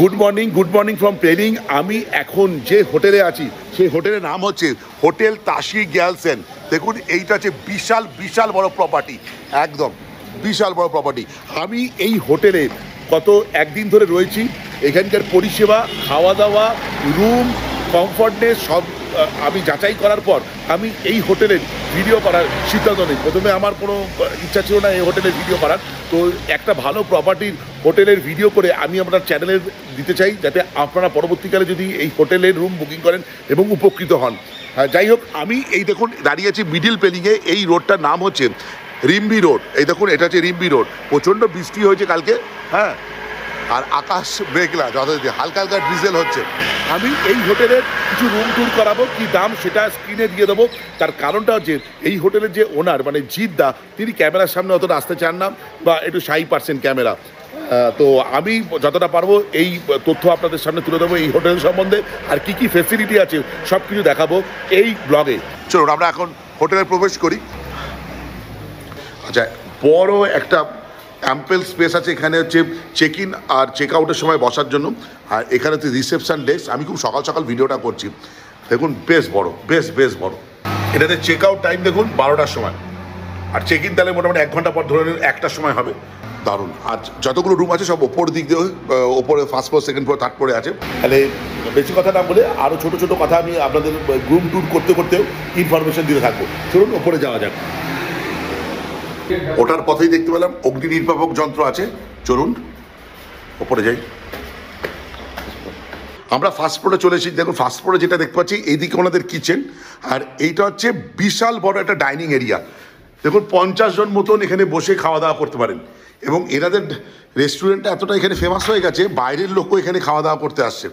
Good morning good morning from training আমি এখন যে হোটেলে আছি সেই হোটেলের নাম হচ্ছে হোটেল তাসি গ্যালসেন দেখুন এইটা হচ্ছে বিশাল বিশাল বড় প্রপার্টি একদম বিশাল বড় প্রপার্টি আমি এই হোটেলে কত একদিন ধরে রয়েছি এখানকার পরিষেবা খাওয়া দাওয়া রুম কমফর্টনেস সব আমি যাচাই করার পর আমি এই হোটেলের ভিডিও করার সিদ্ধান্ত নিই প্রথমে আমার কোনো ইচ্ছা ছিল না এই হোটেলের ভিডিও করার তো একটা ভালো প্রপার্টির হোটেলের ভিডিও করে আমি আপনার চ্যানেলে দিতে চাই যাতে আপনারা পরবর্তীকালে যদি এই হোটেলের রুম বুকিং করেন এবং উপকৃত হন হ্যাঁ যাই হোক আমি এই দেখুন দাঁড়িয়ে আছি মিডিল পেলিংয়ে এই রোডটার নাম হচ্ছে রিম্বি রোড এই দেখুন এটা হচ্ছে রিম্বি রোড প্রচণ্ড বৃষ্টি হয়েছে কালকে হ্যাঁ আর আকাশ মেঘলা যথাযথ হালকা হালকা ডিজেল হচ্ছে আমি এই হোটেলের কিছু রুম টুর করাবো কি দাম সেটা স্ক্রিনে দিয়ে দেবো তার কারণটা হচ্ছে এই হোটেলের যে ওনার মানে জিদ্দা তিনি ক্যামেরার সামনে অতটা আসতে চান না বা একটু সাই পার্সেন্ট ক্যামেরা তো আমি যতটা পারবো এই তথ্য আপনাদের সামনে তুলে দেবো এই হোটেল সম্বন্ধে আর কি কি ফেসিলিটি আছে সব কিছু দেখাবো এই ব্লগে চলুন আমরা এখন হোটেলে প্রবেশ করি আচ্ছা বড় একটা অ্যাম্পেল স্পেস আছে এখানে হচ্ছে চেক ইন আর চেক আউটের সময় বসার জন্য আর এখানে হচ্ছে রিসেপশান ডেস্ক আমি খুব সকাল সকাল ভিডিওটা করছি দেখুন বেশ বড় বেশ বেশ বড় এটাতে চেক আউট টাইম দেখুন বারোটার সময় আর চেক ইন তাহলে মোটামুটি এক ঘন্টা পর ধরে নিন একটার সময় হবে দারুণ আর যতগুলো রুম আছে সব ওপর দিক দিয়ে ওপরে first floor second floor third ফ্লোরে আছে তাহলে বেশি কথা না বলে আরও ছোটো ছোটো কথা আমি আপনাদের গ্রুম টুর করতে করতেও ইনফরমেশন দিতে থাকবো চলুন ওপরে যাওয়া যাক ওটার পথেই দেখতে পেলাম অগ্নি নির্বাপক যন্ত্র আছে চলুন ওপরে যাই আমরা ফার্স্ট ফ্লোরে চলে এসেছি দেখুন ফার্স্ট ফ্লোরে যেটা দেখতে পাচ্ছি এইদিকে ওনাদের কিচেন আর এইটা হচ্ছে বিশাল বড় একটা ডাইনিং এরিয়া দেখুন পঞ্চাশ জন মতন এখানে বসে খাওয়া দাওয়া করতে পারেন এবং এনাদের রেস্টুরেন্টটা এতটা এখানে ফেমাস হয়ে গেছে বাইরের লোকও এখানে খাওয়া দাওয়া করতে আসছে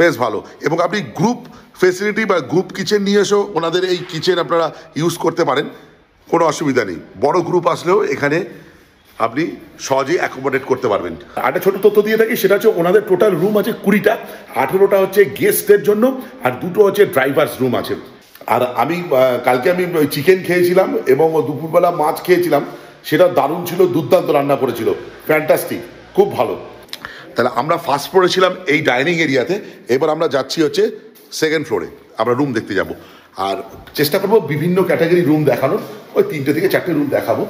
বেশ ভালো এবং আপনি গ্রুপ ফেসিলিটি বা গ্রুপ কিচেন নিয়ে এসেও ওনাদের এই কিচেন আপনারা ইউজ করতে পারেন কোনো অসুবিধা নেই বড় গ্রুপ আসলেও এখানে আপনি সহজেই অ্যাকোমোডেট করতে পারবেন একটা ছোট তথ্য দিয়ে থাকি সেটা হচ্ছে ওনাদের টোটাল রুম আছে কুড়িটা আঠেরোটা হচ্ছে গেস্টের জন্য আর দুটো হচ্ছে ড্রাইভার্স রুম আছে আর আমি কালকে আমি চিকেন খেয়েছিলাম এবং দুপুরবেলা মাছ খেয়েছিলাম সেটা দারুণ ছিল দুর্দান্ত রান্না করেছিল ফ্যান্টাস্টিক খুব ভালো তাহলে আমরা ফার্স্ট ফ্লোরে ছিলাম এই ডাইনিং এরিয়াতে এবার আমরা যাচ্ছি হচ্ছে সেকেন্ড ফ্লোরে আমরা রুম দেখতে যাবো আর চেষ্টা করবো বিভিন্ন ক্যাটাগরি রুম দেখানোর ওই তিনটে থেকে চারটে রুম দেখাবো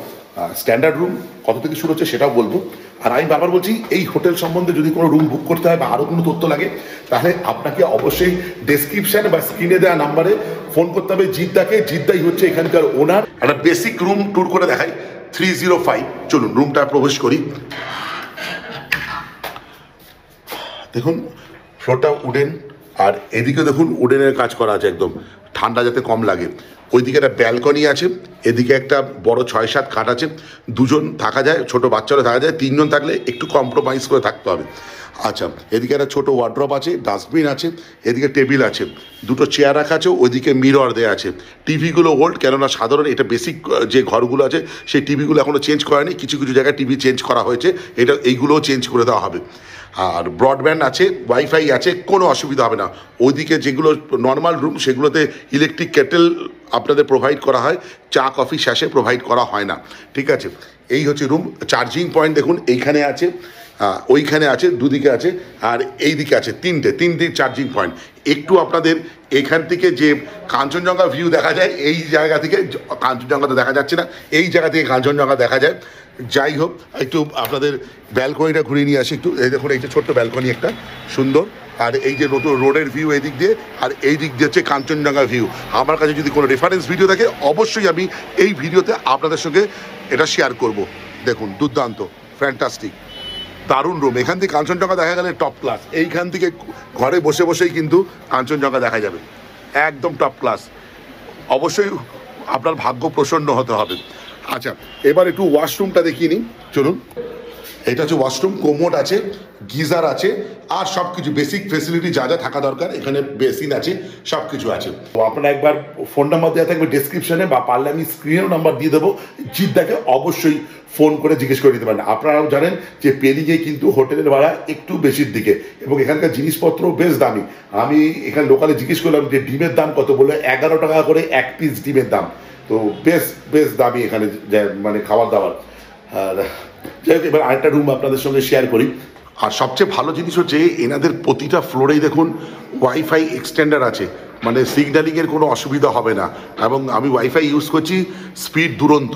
স্ট্যান্ডার্ড রুম কত থেকে শুরু হচ্ছে সেটাও বলবো আর আমি বারবার বলছি এই হোটেল সম্বন্ধে যদি কোনো রুম বুক করতে হয় বা আরও কোনো তথ্য লাগে তাহলে আপনাকে অবশ্যই ডেসক্রিপশান বা স্ক্রিনে দেওয়া নাম্বারে ফোন করতে হবে জিদ্দাকে জিদ্দাই হচ্ছে এখানকার ওনার একটা বেসিক রুম ট্যুর করে দেখাই থ্রি জিরো ফাইভ চলুন রুমটা প্রবেশ করি দেখুন ফ্লোরটা উডেন আর এদিকে দেখুন উডেনের কাজ করা আছে একদম ঠান্ডা যাতে কম লাগে ওইদিকে একটা ব্যালকনি আছে এদিকে একটা বড় ছয় সাত খাট আছে দুজন থাকা যায় ছোট বাচ্চারা থাকা যায় তিনজন থাকলে একটু কম্প্রোমাইজ করে থাকতে হবে আচ্ছা এদিকে একটা ছোটো ওয়ার্ড্রপ আছে ডাস্টবিন আছে এদিকে টেবিল আছে দুটো চেয়ার রাখা আছে ওইদিকে মিরর দেওয়া আছে টিভিগুলো ওল্ড কেননা সাধারণ এটা বেসিক যে ঘরগুলো আছে সেই টিভিগুলো এখনও চেঞ্জ করেনি কিছু কিছু জায়গায় টিভি চেঞ্জ করা হয়েছে এটা এইগুলোও চেঞ্জ করে দেওয়া হবে আর ব্রডব্যান্ড আছে ওয়াইফাই আছে কোনো অসুবিধা হবে না ওইদিকে যেগুলো নর্মাল রুম সেগুলোতে ইলেকট্রিক কেটেল আপনাদের প্রোভাইড করা হয় চা কফি শ্যাসে প্রোভাইড করা হয় না ঠিক আছে এই হচ্ছে রুম চার্জিং পয়েন্ট দেখুন এইখানে আছে হ্যাঁ, ওইখানে আছে দুদিকে আছে আর এই দিকে আছে তিনটে তিনটে চার্জিং পয়েন্ট একটু আপনাদের এখান থেকে যে কাঞ্চনজঙ্ঘা ভিউ দেখা যায় এই জায়গা থেকে কাঞ্চনজঙ্ঘা তো দেখা যাচ্ছে না এই জায়গা থেকে কাঞ্চনজঙ্ঘা দেখা যায় যাই হোক একটু আপনাদের ব্যালকনিটা ঘুরিয়ে নিয়ে আসি একটু এই দেখুন এই যে ছোট্ট ব্যালকনি একটা সুন্দর আর এই যে নতুন রোডের ভিউ এই দিক দিয়ে আর এই দিক দিয়ে হচ্ছে কাঞ্চনজঙ্ঘা ভিউ আমার কাছে যদি কোনো রেফারেন্স ভিডিও থাকে অবশ্যই আমি এই ভিডিওতে আপনাদের সঙ্গে এটা শেয়ার করব দেখুন দুর্দান্ত ফ্যান্টাস্টিক দারুণ রুম এখান থেকে কাঞ্চনজঙ্ঘা দেখা গেলে টপ ক্লাস এইখান থেকে ঘরে বসে বসেই কিন্তু কাঞ্চনজঙ্ঘা দেখা যাবে একদম টপ ক্লাস অবশ্যই আপনার ভাগ্য প্রসন্ন হতে হবে আচ্ছা এবার একটু ওয়াশরুমটা দেখিয়ে নিই চলুন এটা হচ্ছে ওয়াশরুম কোমোড আছে গিজার আছে আর সব কিছু বেসিক ফেসিলিটি যা যা থাকা দরকার এখানে বেসিন আছে সব কিছু আছে তো আপনারা একবার ফোন নাম্বার দেওয়া থাকবে ডিসক্রিপশনে বা পারলে আমি স্ক্রিনেও নাম্বার দিয়ে দেবো জিদ্দাকে অবশ্যই ফোন করে জিজ্ঞেস করে নিতে পারেন আপনারাও জানেন যে পেরিয়ে কিন্তু হোটেলের ভাড়া একটু বেশির দিকে এবং এখানকার জিনিসপত্র বেশ দামি আমি এখানে লোকালে জিজ্ঞেস করলাম যে ডিমের দাম কত বললো এগারো টাকা করে এক পিস ডিমের দাম তো বেশ বেশ দামি এখানে মানে খাবার দাবার আর যাই এবার আরেকটা রুম আপনাদের সঙ্গে শেয়ার করি আর সবচেয়ে ভালো জিনিস হচ্ছে এনাদের প্রতিটা ফ্লোরেই দেখুন ওয়াইফাই এক্সটেন্ডার আছে মানে সিগন্যালিংয়ের কোনো অসুবিধা হবে না এবং আমি ওয়াইফাই ইউজ করছি স্পিড দুরন্ত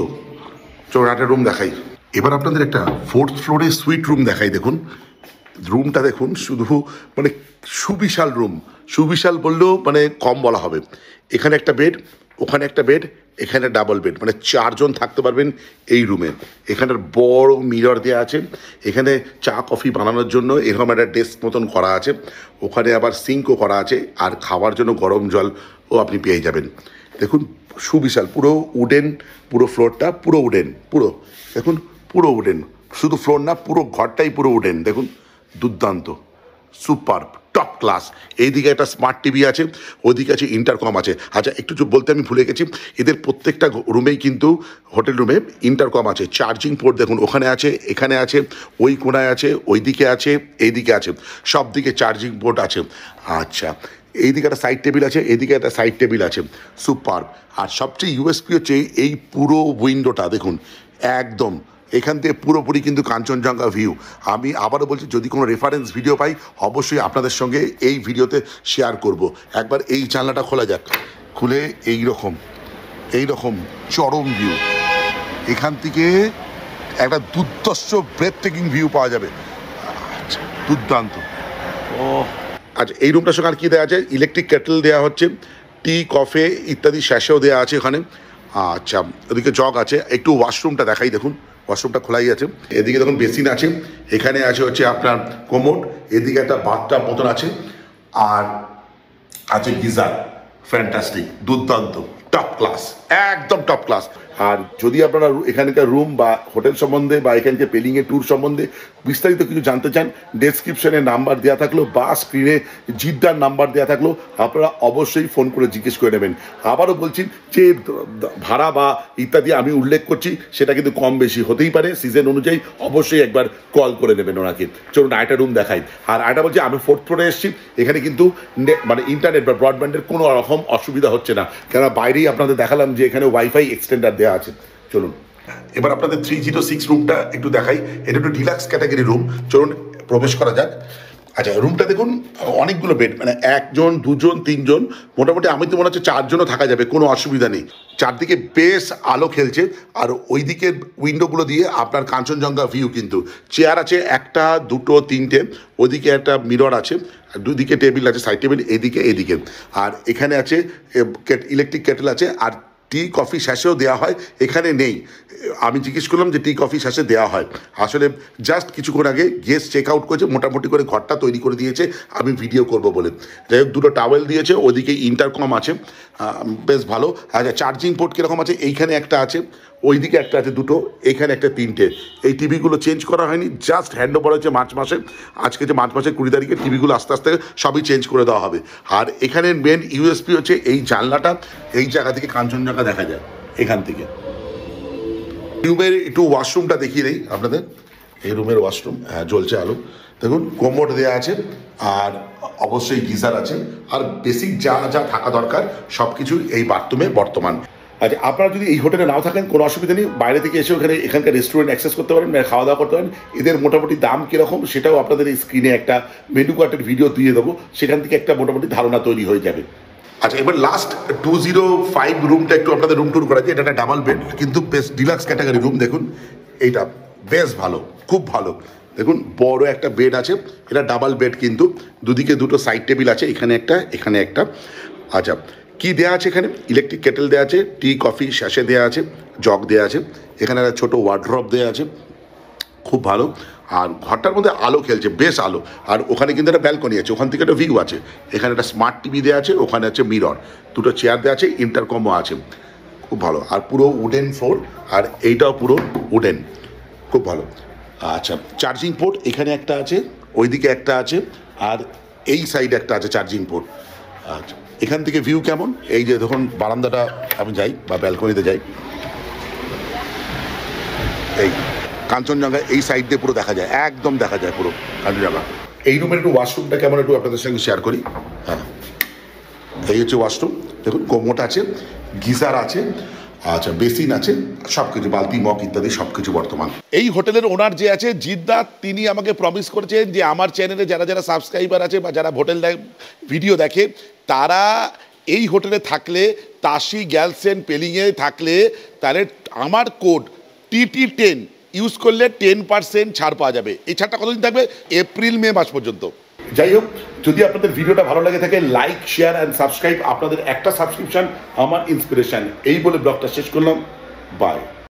চলুন একটা রুম দেখাই এবার আপনাদের একটা ফোর্থ ফ্লোরে সুইট রুম দেখাই দেখুন রুমটা দেখুন শুধু মানে সুবিশাল রুম সুবিশাল বললেও মানে কম বলা হবে এখানে একটা বেড ওখানে একটা বেড এখানে ডাবল বেড মানে চারজন থাকতে পারবেন এই রুমে এখানে বড় মিরর দেওয়া আছে এখানে চা কফি বানানোর জন্য এরকম একটা ডেস্ক মতন করা আছে ওখানে আবার সিঙ্কও করা আছে আর খাওয়ার জন্য গরম জলও আপনি পেয়ে যাবেন দেখুন সুবিশাল পুরো উডেন পুরো ফ্লোরটা পুরো উডেন পুরো দেখুন পুরো উডেন শুধু ফ্লোর না পুরো ঘরটাই পুরো উডেন দেখুন দুর্দান্ত সুপার্ব টপ ক্লাস এইদিকে একটা স্মার্ট টিভি আছে ওদিকে আছে ইন্টারকম আছে আচ্ছা একটু বলতে আমি ভুলে গেছি এদের প্রত্যেকটা রুমেই কিন্তু হোটেল রুমে ইন্টারকম আছে চার্জিং পোর্ট দেখুন ওখানে আছে এখানে আছে ওই কোনায় আছে ওই দিকে আছে এই দিকে আছে সব দিকে চার্জিং পোর্ট আছে আচ্ছা এইদিকে একটা সাইড টেবিল আছে এইদিকে একটা সাইড টেবিল আছে সুপার আর সবচেয়ে ইউএসপি হচ্ছে এই পুরো উইন্ডোটা দেখুন একদম এখান থেকে পুরোপুরি কিন্তু কাঞ্চনজঙ্ঘা ভিউ আমি আবারও বলছি যদি কোনো রেফারেন্স ভিডিও পাই অবশ্যই আপনাদের সঙ্গে এই ভিডিওতে শেয়ার করব। একবার এই জানলাটা খোলা যাক খুলে এই রকম এই রকম চরম ভিউ এখান থেকে একটা দুর্দশ্য ব্রেথ টেকিং ভিউ পাওয়া যাবে আচ্ছা, দুর্দান্ত ও আচ্ছা এই রুমটার সঙ্গে আর কী দেওয়া আছে ইলেকট্রিক কেটেল দেওয়া হচ্ছে টি কফে ইত্যাদি শ্যাসেও দেওয়া আছে এখানে আচ্ছা ওদিকে জগ আছে একটু ওয়াশরুমটা দেখাই দেখুন ওয়াশরুমটা খোলাই আছে এদিকে দেখুন বেসিন আছে এখানে আছে হচ্ছে আপনার কোমোড এদিকে একটা বাথটা মতন আছে আর আছে গিজার ফ্যান্টাস্টিক দুর্দান্ত টপ ক্লাস একদম টপ ক্লাস আর যদি আপনারা এখানকার রুম বা হোটেল সম্বন্ধে বা এখানকার পেলিংয়ের ট্যুর সম্বন্ধে বিস্তারিত কিছু জানতে চান ডেসক্রিপশনে নাম্বার দেওয়া থাকলো বা স্ক্রিনে জিদ্দার নাম্বার দেওয়া থাকলো আপনারা অবশ্যই ফোন করে জিজ্ঞেস করে নেবেন আবারও বলছি যে ভাড়া বা ইত্যাদি আমি উল্লেখ করছি সেটা কিন্তু কম বেশি হতেই পারে সিজন অনুযায়ী অবশ্যই একবার কল করে নেবেন ওনাকে চলুন আরেকটা রুম দেখাই আর আরেকটা বলছি আমি ফোর্থ ফ্লোরে এসেছি এখানে কিন্তু মানে ইন্টারনেট বা ব্রডব্যান্ডের কোনো রকম অসুবিধা হচ্ছে না কেননা বাইরেই আপনাদের দেখালাম যে এখানে ওয়াইফাই এক্সটেন্ডার দেওয়া আছে চলুন এবার আপনাদের থ্রি জিরো সিক্স রুমটা একটু দেখাই এটা একটু ডিলাক্স ক্যাটাগরি রুম চলুন প্রবেশ করা যাক আচ্ছা রুমটা দেখুন অনেকগুলো বেড মানে একজন দুজন তিনজন মোটামুটি আমি তো মনে হচ্ছে চারজনও থাকা যাবে কোনো অসুবিধা নেই চারদিকে বেশ আলো খেলছে আর ওই দিকের উইন্ডোগুলো দিয়ে আপনার কাঞ্চনজঙ্ঘা ভিউ কিন্তু চেয়ার আছে একটা দুটো তিনটে ওইদিকে একটা মিরর আছে দুদিকে টেবিল আছে সাইড টেবিল এদিকে এদিকে আর এখানে আছে ইলেকট্রিক কেটেল আছে আর টি কফি শ্যাসেও দেওয়া হয় এখানে নেই আমি জিজ্ঞেস করলাম যে টি কফি শ্যাসে দেওয়া হয় আসলে জাস্ট কিছুক্ষণ আগে গেস্ট চেক আউট করেছে মোটামুটি করে ঘরটা তৈরি করে দিয়েছে আমি ভিডিও করব বলে যাই হোক দুটো টাওয়েল দিয়েছে ওদিকে ইন্টারকম আছে বেশ ভালো আচ্ছা চার্জিং পোর্ট কীরকম আছে এইখানে একটা আছে ওইদিকে একটা আছে দুটো এখানে একটা তিনটে এই টিভিগুলো চেঞ্জ করা হয়নি জাস্ট হ্যান্ড ওভার হচ্ছে মার্চ মাসে আজকে যে মার্চ মাসের কুড়ি তারিখে টিভিগুলো আস্তে আস্তে সবই চেঞ্জ করে দেওয়া হবে আর এখানের মেন ইউএসপি হচ্ছে এই জানলাটা এই জায়গা থেকে কাঞ্চনজঙ্ঘা দেখা যায় এখান থেকে টিউবের একটু ওয়াশরুমটা দেখিয়ে দিই আপনাদের এই রুমের ওয়াশরুম হ্যাঁ জ্বলছে আলো দেখুন কোমোট দেওয়া আছে আর অবশ্যই গিজার আছে আর বেসিক যা যা থাকা দরকার সব কিছু এই বাথরুমে বর্তমান আচ্ছা আপনারা যদি এই হোটেলে নাও থাকেন কোনো অসুবিধা নেই বাইরে থেকে এসে ওখানে এখানকার রেস্টুরেন্ট অ্যাক্সেস করতে পারেন মানে খাওয়া দাওয়া করতে পারেন এদের মোটামুটি দাম কীরকম সেটাও আপনাদের স্ক্রিনে একটা মেনু কার্ডের ভিডিও দিয়ে দেবো সেখান থেকে একটা মোটামুটি ধারণা তৈরি হয়ে যাবে আচ্ছা এবার লাস্ট টু জিরো ফাইভ রুমটা একটু আপনাদের রুম টুর করা যায় এটা একটা ডাবল বেড কিন্তু বেশ ডিলাক্স ক্যাটাগরি রুম দেখুন এইটা বেশ ভালো খুব ভালো দেখুন বড় একটা বেড আছে এটা ডাবল বেড কিন্তু দুদিকে দুটো সাইড টেবিল আছে এখানে একটা এখানে একটা আচ্ছা কি দেওয়া আছে এখানে ইলেকট্রিক কেটেল দেওয়া আছে টি কফি শ্যাশে দেওয়া আছে জগ দেওয়া আছে এখানে একটা ছোটো ওয়ার্ড্রপ দেওয়া আছে খুব ভালো আর ঘরটার মধ্যে আলো খেলছে বেশ আলো আর ওখানে কিন্তু একটা ব্যালকনি আছে ওখান থেকে একটা ভিউ আছে এখানে একটা স্মার্ট টিভি দেওয়া আছে ওখানে আছে মিরর দুটো চেয়ার দেওয়া আছে ইন্টারকমও আছে খুব ভালো আর পুরো উডেন ফ্লোর আর এইটাও পুরো উডেন খুব ভালো আচ্ছা চার্জিং পোর্ট এখানে একটা আছে ওইদিকে একটা আছে আর এই সাইডে একটা আছে চার্জিং পোর্ট আচ্ছা এখান থেকে ভিউ কেমন এই যে ধরুন বারান্দাটা আমি যাই বা ব্যালকনিতে যাই এই কাঞ্চনজঙ্ঘা এই সাইড দিয়ে পুরো দেখা যায় একদম দেখা যায় পুরো কাঞ্চনজঙ্ঘা এই রুমের একটু ওয়াশরুমটা কেমন একটু আপনাদের সঙ্গে শেয়ার করি হ্যাঁ এই হচ্ছে ওয়াশরুম দেখুন কোমোট আছে গিজার আছে আচ্ছা বেসিন আছে সব কিছু বালতি মগ ইত্যাদি সব কিছু বর্তমান এই হোটেলের ওনার যে আছে জিদ্দা তিনি আমাকে প্রমিস করেছেন যে আমার চ্যানেলে যারা যারা সাবস্ক্রাইবার আছে বা যারা হোটেল ভিডিও দেখে তারা এই হোটেলে থাকলে তাসি গ্যালসেন পেলিংয়ে থাকলে তাহলে আমার কোড টিটি টেন ইউজ করলে টেন পার্সেন্ট ছাড় পাওয়া যাবে এই ছাড়টা কতদিন থাকবে এপ্রিল মে মাস পর্যন্ত যাই হোক যদি আপনাদের ভিডিওটা ভালো লাগে থাকে লাইক শেয়ার অ্যান্ড সাবস্ক্রাইব আপনাদের একটা সাবস্ক্রিপশন আমার ইন্সপিরেশান এই বলে ব্লগটা শেষ করলাম বাই